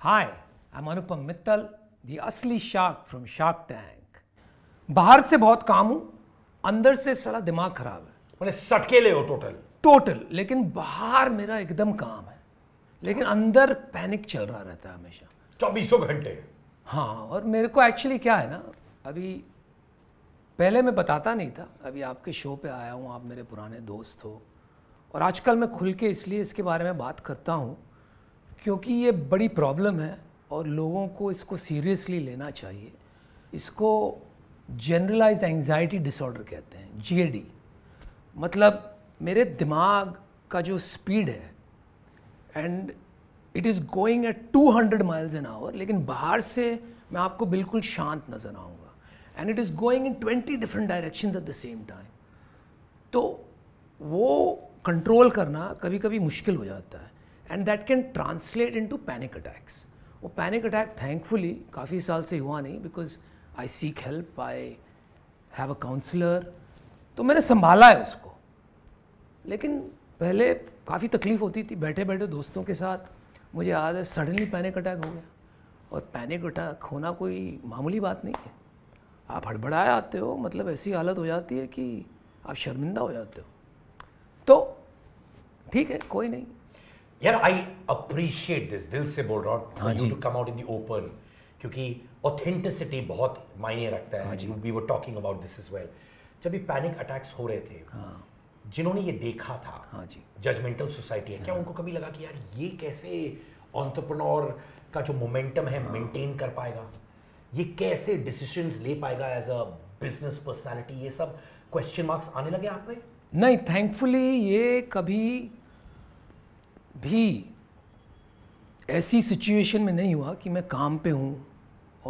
Hi I am Anupam Mittal the असली shark from shark tank बाहर से बहुत काम हूं अंदर से सारा दिमाग खराब है मैंने ले हो टोटल टोटल लेकिन बाहर मेरा एकदम काम है लेकिन अंदर पैनिक चल रहा रहता है हमेशा चौबीसों घंटे हाँ और मेरे को एक्चुअली क्या है ना अभी पहले मैं बताता नहीं था अभी आपके शो पे आया हूँ आप मेरे पुराने दोस्त हो और आजकल मैं खुल के इसलिए इसके बारे में बात करता हूँ क्योंकि ये बड़ी प्रॉब्लम है और लोगों को इसको सीरियसली लेना चाहिए इसको जनरलाइज्ड एंजाइटी डिसऑर्डर कहते हैं जीएडी मतलब मेरे दिमाग का जो स्पीड है and it is going at 200 miles an hour लेकिन बाहर से मैं आपको बिल्कुल शांत नज़र आऊँगा and it is going in twenty different direction at the same time तो वो कंट्रोल करना कभी कभी मुश्किल हो जाता है and that can translate into panic attacks वो पैनिक अटैक थैंकफुली काफ़ी साल से हुआ नहीं because I seek help I have a counsellor तो मैंने संभाला है उसको लेकिन पहले काफ़ी तकलीफ़ होती थी बैठे बैठे दोस्तों के साथ मुझे याद है सडनली पैनिक अटैक हो गया और पैनिक अटैक होना कोई मामूली बात नहीं है आप हड़बड़ाए आते हो मतलब ऐसी हालत हो जाती है कि आप शर्मिंदा हो जाते हो तो ठीक है कोई नहीं यार आई अप्रिशिएट दिस दिल से बोल रहा हूँ you to come out in the open क्योंकि ऑथेंटिसिटी बहुत मायने रखता है we were talking about this as well जब ये पैनिक अटैक्स हो रहे थे हाँ। जिन्होंने ये देखा था हाँ जजमेंटल सोसाइटी है क्या हाँ। उनको कभी लगा कि यार ये कैसे ऑन्टरप्रनोर का जो मोमेंटम है मेंटेन कर पाएगा ये कैसे डिसीजंस ले पाएगा एज अ बिजनेस पर्सनालिटी ये सब क्वेश्चन मार्क्स आने लगे आप में नहीं थैंकफुली ये कभी भी ऐसी सिचुएशन में नहीं हुआ कि मैं काम पे हूँ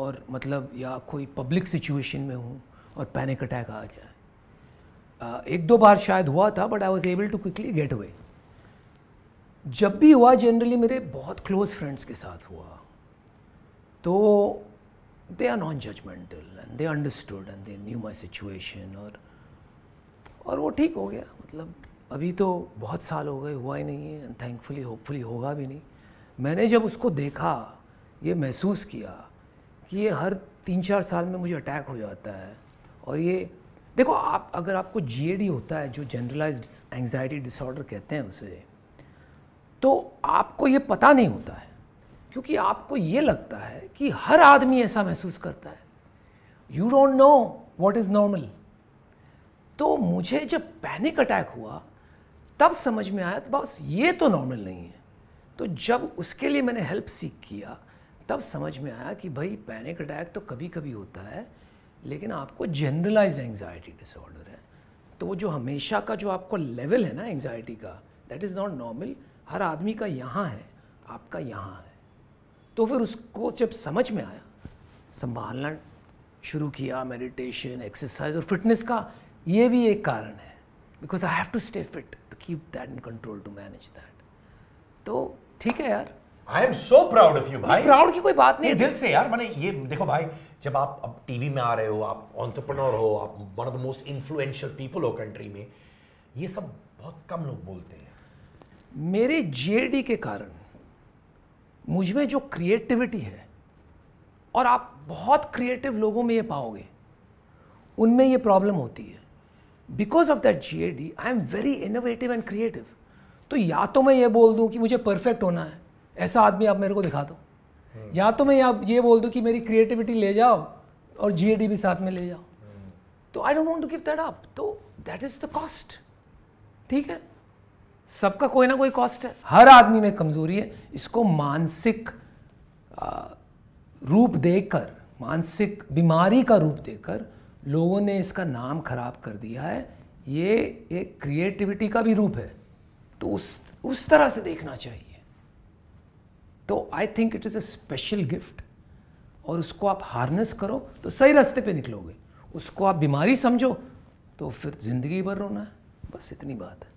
और मतलब या कोई पब्लिक सिचुएशन में हूँ और पैनिक अटैक आ जाए एक दो बार शायद हुआ था but I was able to quickly get away जब भी हुआ जनरली मेरे बहुत क्लोज फ्रेंड्स के साथ हुआ तो they are non judgmental and they understood and they knew my situation और और वो ठीक हो गया मतलब अभी तो बहुत साल हो गए हुआ ही नहीं है एंड थैंकफुली होपफुली होगा भी नहीं मैंने जब उसको देखा ये महसूस किया कि ये हर तीन चार साल में मुझे अटैक हो जाता है और ये देखो आप अगर आपको जी होता है जो जनरलाइज्ड एंगजाइटी डिसऑर्डर कहते हैं उसे तो आपको ये पता नहीं होता है क्योंकि आपको ये लगता है कि हर आदमी ऐसा महसूस करता है you don't know what is normal तो मुझे जब पैनिक अटैक हुआ तब समझ में आया तो बस ये तो नॉर्मल नहीं है तो जब उसके लिए मैंने हेल्प सीख किया तब समझ में आया कि भाई पैनिक अटैक तो कभी कभी होता है लेकिन आपको जनरलाइज एंगजाइटी डिसऑर्डर है तो वो जो हमेशा का जो आपको लेवल है ना एंगजाइटी का दैट इज़ नॉट नॉर्मल हर आदमी का यहाँ है आपका यहाँ है तो फिर उसको जब समझ में आया संभालना शुरू किया मेडिटेशन एक्सरसाइज और फिटनेस का ये भी एक कारण है because I have to stay fit keep that in control to manage that. तो ठीक है यार I am so proud of you भाई प्राउड की कोई बात नहीं, नहीं दिल से यार मैंने ये देखो भाई जब आप अब टीवी में आ रहे हो आप ऑन्टरप्रनोर हो आप one of the most influential people हो कंट्री में ये सब बहुत कम लोग बोलते हैं मेरे जेडी के कारण मुझ में जो क्रिएटिविटी है और आप बहुत क्रिएटिव लोगों में ये पाओगे उनमें ये प्रॉब्लम होती है because of that G A D I am very innovative and creative तो या तो मैं ये बोल दूँ कि मुझे परफेक्ट होना है ऐसा आदमी आप मेरे को दिखा दो hmm. या तो मैं आप ये बोल दूँ कि मेरी क्रिएटिविटी ले जाओ और जी ए डी भी साथ में ले जाओ hmm. तो I don't to give that up तो दैट इज़ द कॉस्ट ठीक है सबका कोई ना कोई कॉस्ट है हर आदमी में कमजोरी है इसको मानसिक रूप देकर मानसिक बीमारी का रूप देकर लोगों ने इसका नाम खराब कर दिया है ये एक क्रिएटिविटी का भी रूप है तो उस उस तरह से देखना चाहिए तो I think it is a special gift और उसको आप हार्नेस करो तो सही रास्ते पे निकलोगे उसको आप बीमारी समझो तो फिर ज़िंदगी भर रोना है बस इतनी बात है